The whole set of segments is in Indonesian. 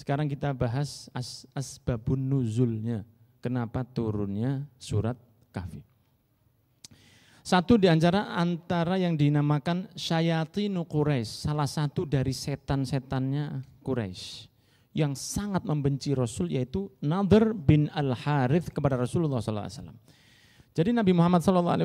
Sekarang kita bahas as asbabun nuzulnya. Kenapa turunnya surat kahfi. Satu di antara antara yang dinamakan syayatinu Quraisy, salah satu dari setan-setannya Quraisy yang sangat membenci Rasul yaitu Nadir bin Al Harith kepada Rasulullah SAW. Jadi Nabi Muhammad SAW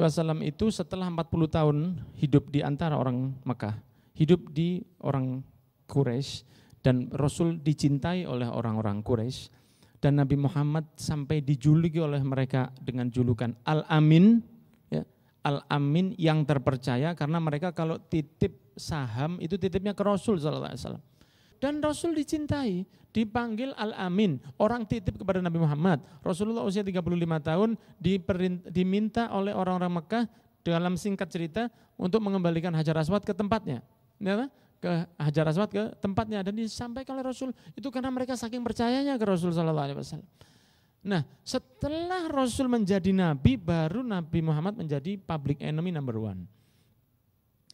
itu setelah 40 tahun hidup di antara orang Mekah, hidup di orang Quraisy, dan Rasul dicintai oleh orang-orang Quraisy dan Nabi Muhammad sampai dijuluki oleh mereka dengan julukan Al-Amin, ya, Al-Amin yang terpercaya karena mereka kalau titip saham itu titipnya ke Rasul Sallallahu Alaihi Wasallam. Dan Rasul dicintai, dipanggil Al-Amin, orang titip kepada Nabi Muhammad. Rasulullah usia 35 tahun diminta oleh orang-orang Mekah dalam singkat cerita untuk mengembalikan Hajar Aswad ke tempatnya ke Hajar Aswad ke tempatnya dan disampaikan oleh Rasul itu karena mereka saking percayanya ke Rasul Shallallahu Alaihi Wasallam. Nah setelah Rasul menjadi Nabi baru Nabi Muhammad menjadi public enemy number one.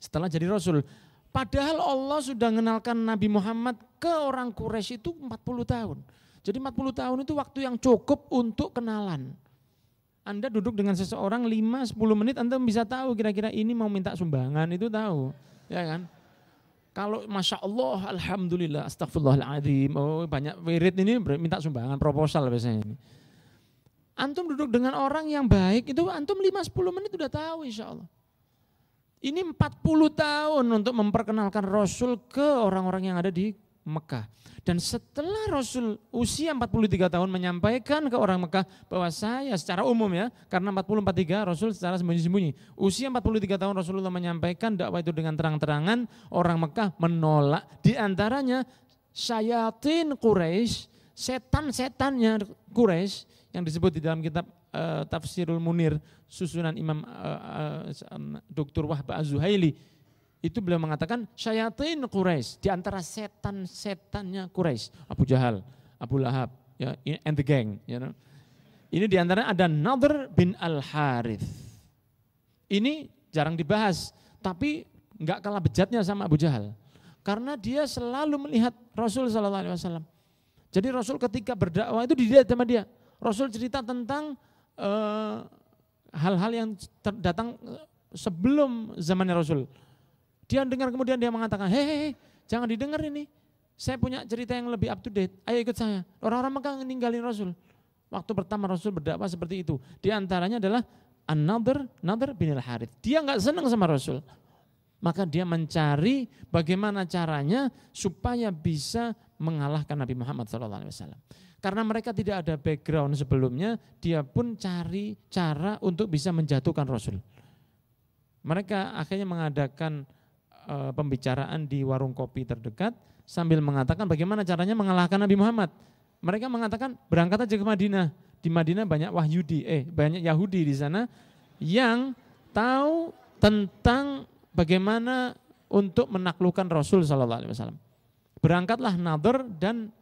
Setelah jadi Rasul, padahal Allah sudah mengenalkan Nabi Muhammad ke orang Quraisy itu 40 tahun. Jadi 40 tahun itu waktu yang cukup untuk kenalan. Anda duduk dengan seseorang 5-10 menit Anda bisa tahu kira-kira ini mau minta sumbangan itu tahu. Ya kan? Kalau Masya Allah, Alhamdulillah, Astagfirullahaladzim, oh banyak wirid ini minta sumbangan proposal biasanya. Ini. Antum duduk dengan orang yang baik itu antum 5-10 menit sudah tahu insya Allah. Ini 40 tahun untuk memperkenalkan Rasul ke orang-orang yang ada di Mekah. Dan setelah Rasul usia 43 tahun menyampaikan ke orang Mekah bahwa saya secara umum ya, karena 443 Rasul secara sembunyi-sembunyi. Usia 43 tahun Rasulullah menyampaikan dakwah itu dengan terang-terangan, orang Mekah menolak. Di antaranya syayatin Quraisy, setan-setannya Quraisy yang disebut di dalam kitab uh, Tafsirul Munir, susunan Imam uh, eh, uh, eh, Dr. Wahba Az-Zuhaili itu beliau mengatakan syaitan Quraisy di antara setan-setannya Quraisy, Abu Jahal, Abu Lahab, ya, and the gang, you know. Ini di antara ada Nadir bin Al Harith. Ini jarang dibahas, tapi nggak kalah bejatnya sama Abu Jahal. Karena dia selalu melihat Rasul Shallallahu Alaihi Wasallam. Jadi Rasul ketika berdakwah itu dilihat sama dia. Rasul cerita tentang eh, hal-hal uh, yang datang eh, sebelum zamannya Rasul dia dengar kemudian dia mengatakan, hehehe, jangan didengar ini. Saya punya cerita yang lebih up to date. Ayo ikut saya. Orang-orang Mekah ninggalin Rasul. Waktu pertama Rasul berdakwah seperti itu. Di antaranya adalah Another, another bin Harith. Dia nggak senang sama Rasul. Maka dia mencari bagaimana caranya supaya bisa mengalahkan Nabi Muhammad SAW. Karena mereka tidak ada background sebelumnya, dia pun cari cara untuk bisa menjatuhkan Rasul. Mereka akhirnya mengadakan e, pembicaraan di warung kopi terdekat sambil mengatakan bagaimana caranya mengalahkan Nabi Muhammad. Mereka mengatakan berangkat aja ke Madinah. Di Madinah banyak Wahyudi, eh banyak Yahudi di sana yang tahu tentang bagaimana untuk menaklukkan Rasul Shallallahu Alaihi Wasallam. Berangkatlah Nadir dan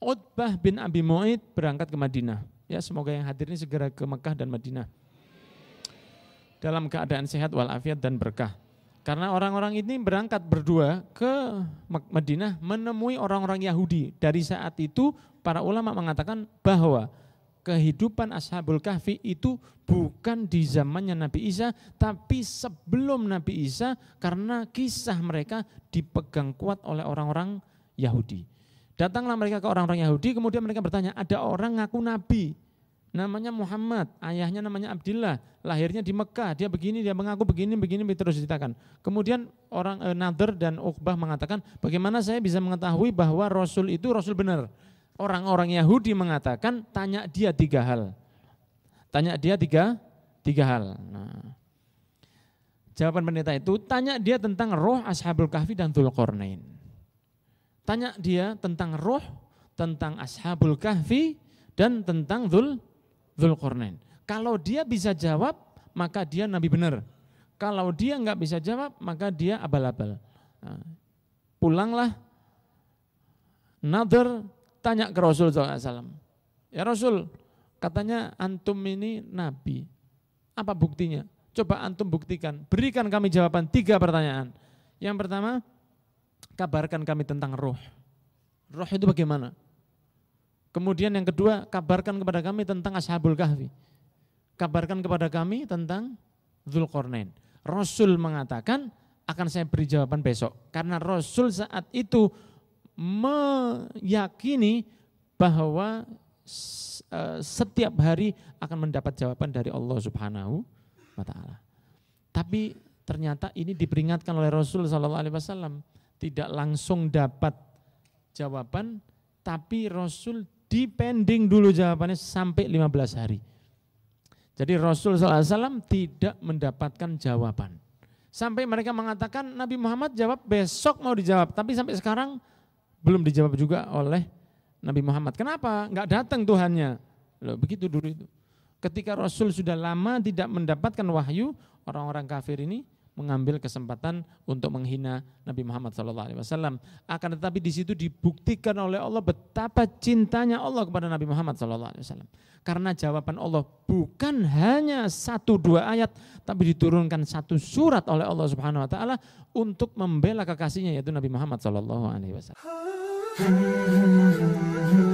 Utbah bin Abi Mu'id berangkat ke Madinah. Ya, semoga yang hadir ini segera ke Mekah dan Madinah. Dalam keadaan sehat walafiat dan berkah. Karena orang-orang ini berangkat berdua ke Madinah menemui orang-orang Yahudi. Dari saat itu para ulama mengatakan bahwa kehidupan Ashabul Kahfi itu bukan di zamannya Nabi Isa, tapi sebelum Nabi Isa karena kisah mereka dipegang kuat oleh orang-orang Yahudi. Datanglah mereka ke orang-orang Yahudi, kemudian mereka bertanya, ada orang ngaku Nabi, namanya Muhammad, ayahnya namanya Abdullah, lahirnya di Mekah, dia begini, dia mengaku begini, begini, terus diceritakan Kemudian orang e, eh, Nader dan Uqbah mengatakan, bagaimana saya bisa mengetahui bahwa Rasul itu Rasul benar? Orang-orang Yahudi mengatakan, tanya dia tiga hal. Tanya dia tiga, tiga hal. Nah, jawaban pendeta itu, tanya dia tentang roh Ashabul Kahfi dan Tulkornain. Tanya dia tentang roh, tentang Ashabul Kahfi, dan tentang Dhul Zulkarnain. Kalau dia bisa jawab, maka dia nabi benar. Kalau dia nggak bisa jawab, maka dia abal-abal. Nah, pulanglah, nader, tanya ke Rasul SAW. Ya Rasul, katanya antum ini nabi. Apa buktinya? Coba antum buktikan. Berikan kami jawaban tiga pertanyaan. Yang pertama, kabarkan kami tentang roh. Roh itu bagaimana? Kemudian yang kedua, kabarkan kepada kami tentang Ashabul Kahfi. Kabarkan kepada kami tentang Zulkarnain. Rasul mengatakan akan saya beri jawaban besok. Karena Rasul saat itu meyakini bahwa eh, setiap hari akan mendapat jawaban dari Allah Subhanahu wa taala. Tapi ternyata ini diperingatkan oleh Rasul sallallahu alaihi wasallam tidak langsung dapat jawaban tapi Rasul dipending dulu jawabannya sampai 15 hari. Jadi Rasul SAW tidak mendapatkan jawaban. Sampai mereka mengatakan Nabi Muhammad jawab besok mau dijawab. Tapi sampai sekarang belum dijawab juga oleh Nabi Muhammad. Kenapa? Enggak datang Tuhannya. Loh, begitu dulu itu. Ketika Rasul sudah lama tidak mendapatkan wahyu, orang-orang kafir ini mengambil kesempatan untuk menghina Nabi Muhammad SAW. Akan tetapi di situ dibuktikan oleh Allah betapa cintanya Allah kepada Nabi Muhammad SAW. Karena jawaban Allah bukan hanya satu dua ayat, tapi diturunkan satu surat oleh Allah Subhanahu Wa Taala untuk membela kekasihnya yaitu Nabi Muhammad SAW.